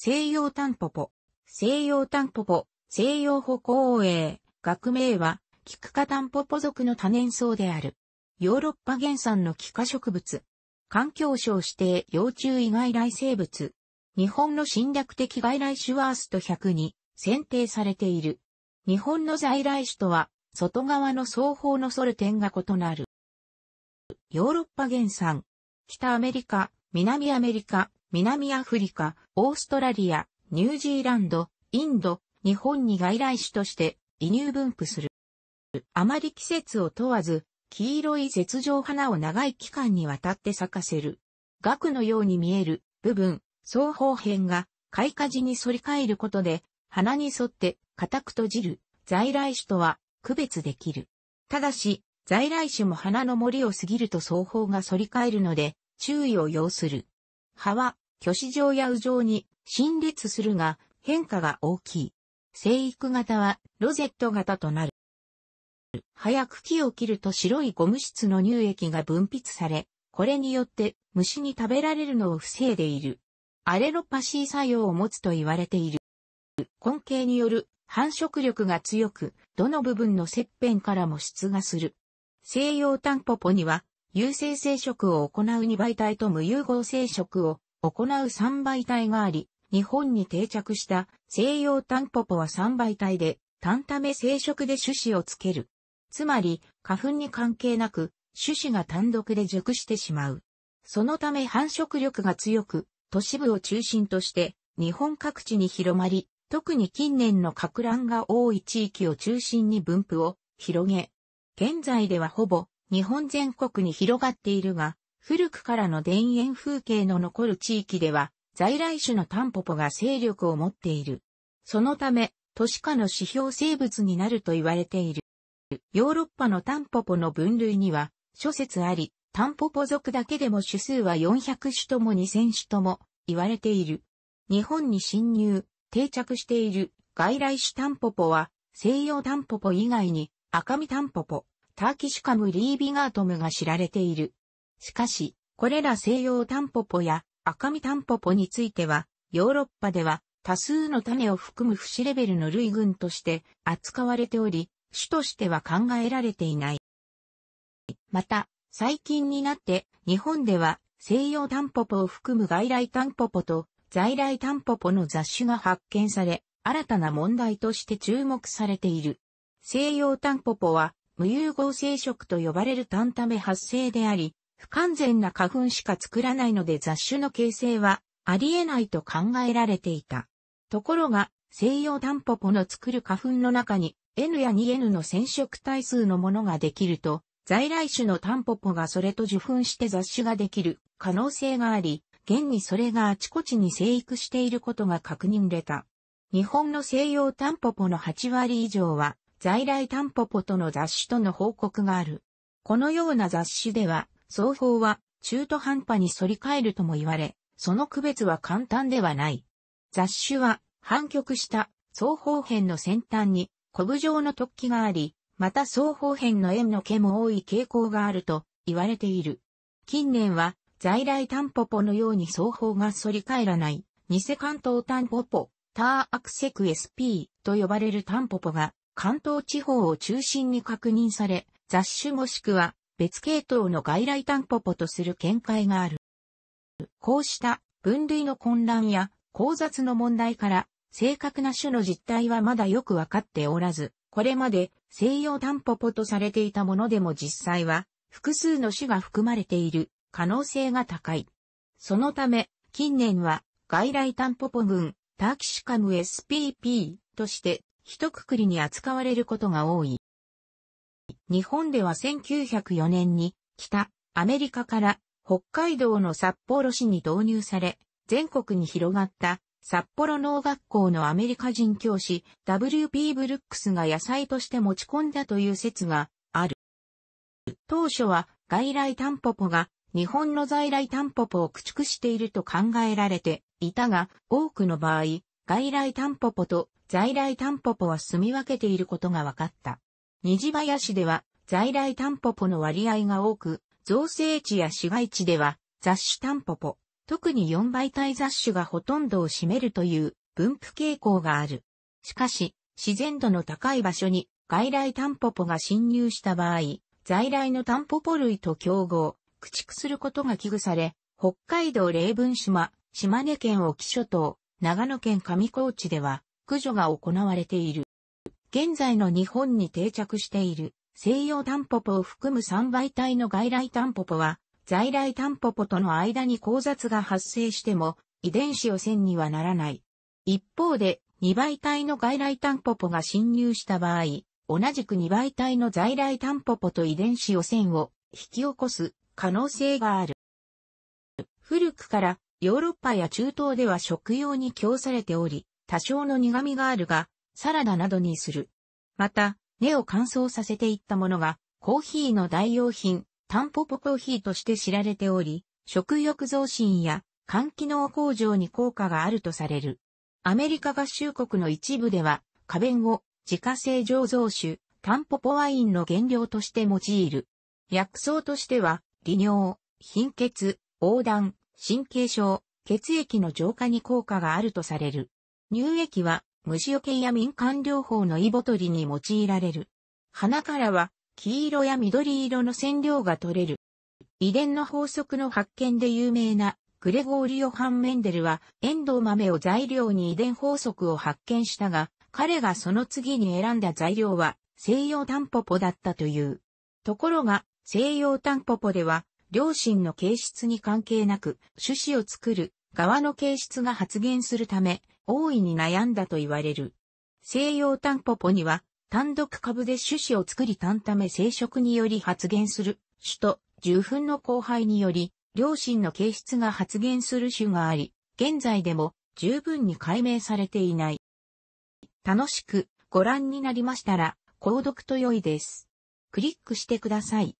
西洋タンポポ、西洋タンポポ、西洋歩行栄、学名は、キクカタンポポ属の多年草である。ヨーロッパ原産のキカ植物。環境省指定幼虫以外来生物。日本の侵略的外来種ワースト100に選定されている。日本の在来種とは、外側の双方のソル点が異なる。ヨーロッパ原産。北アメリカ、南アメリカ、南アフリカ、オーストラリア、ニュージーランド、インド、日本に外来種として移入分布する。あまり季節を問わず、黄色い絶状花を長い期間にわたって咲かせる。額のように見える部分、双方辺が開花時に反り返ることで、花に沿って固く閉じる在来種とは区別できる。ただし、在来種も花の森を過ぎると双方が反り返るので、注意を要する。葉は、虚子状や羽状に、新列するが、変化が大きい。生育型は、ロゼット型となる。早く木を切ると白いゴム質の乳液が分泌され、これによって虫に食べられるのを防いでいる。アレロパシー作用を持つと言われている。根茎による繁殖力が強く、どの部分の切片からも出芽する。西洋タンポポには有性生殖を行う2媒体と無融合生殖を行う3媒体があり、日本に定着した西洋タンポポは3倍体で、ンため生殖で種子をつける。つまり、花粉に関係なく、種子が単独で熟してしまう。そのため繁殖力が強く、都市部を中心として日本各地に広まり、特に近年の格乱が多い地域を中心に分布を広げ、現在ではほぼ日本全国に広がっているが、古くからの田園風景の残る地域では、在来種のタンポポが勢力を持っている。そのため、都市化の指標生物になると言われている。ヨーロッパのタンポポの分類には、諸説あり、タンポポ族だけでも種数は400種とも2000種とも言われている。日本に侵入、定着している外来種タンポポは、西洋タンポポ以外に赤身タンポポ、ターキシュカムリービガートムが知られている。しかし、これら西洋タンポポや赤身タンポポについては、ヨーロッパでは多数の種を含む不死レベルの類群として扱われており、種としては考えられていない。また、最近になって日本では西洋タンポポを含む外来タンポポと在来タンポポの雑種が発見され、新たな問題として注目されている。西洋タンポポは無融合生殖と呼ばれるタンタメ発生であり、不完全な花粉しか作らないので雑種の形成はありえないと考えられていた。ところが、西洋タンポポの作る花粉の中に N や 2N の染色体数のものができると、在来種のタンポポがそれと受粉して雑種ができる可能性があり、現にそれがあちこちに生育していることが確認れた。日本の西洋タンポポの8割以上は在来タンポポとの雑誌との報告がある。このような雑誌では、双方は中途半端に反り返るとも言われ、その区別は簡単ではない。雑種は反曲した双方辺の先端にコブ状の突起があり、また双方辺の円の毛も多い傾向があると言われている。近年は在来タンポポのように双方が反り返らない、偽関東タンポポ、ターアクセク SP と呼ばれるタンポポが関東地方を中心に確認され、雑種もしくは別系統の外来タンポポとする見解がある。こうした分類の混乱や交雑の問題から正確な種の実態はまだよくわかっておらず、これまで西洋タンポポとされていたものでも実際は複数の種が含まれている可能性が高い。そのため、近年は外来タンポポ群、ターキシカム SPP として一括りに扱われることが多い。日本では1904年に北アメリカから北海道の札幌市に導入され、全国に広がった札幌農学校のアメリカ人教師 W.P. ブルックスが野菜として持ち込んだという説がある。当初は外来タンポポが日本の在来タンポポを駆逐していると考えられていたが、多くの場合、外来タンポポと在来タンポポは住み分けていることが分かった。虹林では在来タンポポの割合が多く、造成地や市街地では雑種タンポポ、特に4倍体雑種がほとんどを占めるという分布傾向がある。しかし、自然度の高い場所に外来タンポポが侵入した場合、在来のタンポポ類と競合、駆逐することが危惧され、北海道霊文島、島根県沖諸島、長野県上高地では、駆除が行われている。現在の日本に定着している西洋タンポポを含む3倍体の外来タンポポは、在来タンポポとの間に交雑が発生しても、遺伝子汚染にはならない。一方で、2倍体の外来タンポポが侵入した場合、同じく2倍体の在来タンポポと遺伝子汚染を引き起こす可能性がある。古くからヨーロッパや中東では食用に供されており、多少の苦味があるが、サラダなどにする。また、根を乾燥させていったものが、コーヒーの代用品、タンポポコーヒーとして知られており、食欲増進や肝機能向上に効果があるとされる。アメリカ合衆国の一部では、花弁を自家製醸造酒、タンポポワインの原料として用いる。薬草としては、利尿、貧血、横断、神経症、血液の浄化に効果があるとされる。乳液は虫除けや民間療法のイボ取りに用いられる。花からは黄色や緑色の染料が取れる。遺伝の法則の発見で有名なグレゴーリオ・ハンメンデルはエンドウ豆を材料に遺伝法則を発見したが、彼がその次に選んだ材料は西洋タンポポだったという。ところが西洋タンポポでは両親の形質に関係なく種子を作る側の形質が発現するため、大いに悩んだと言われる。西洋タンポポには、単独株で種子を作り単ため生殖により発現する種と、受粉の交配により、両親の形質が発現する種があり、現在でも十分に解明されていない。楽しくご覧になりましたら、購読と良いです。クリックしてください。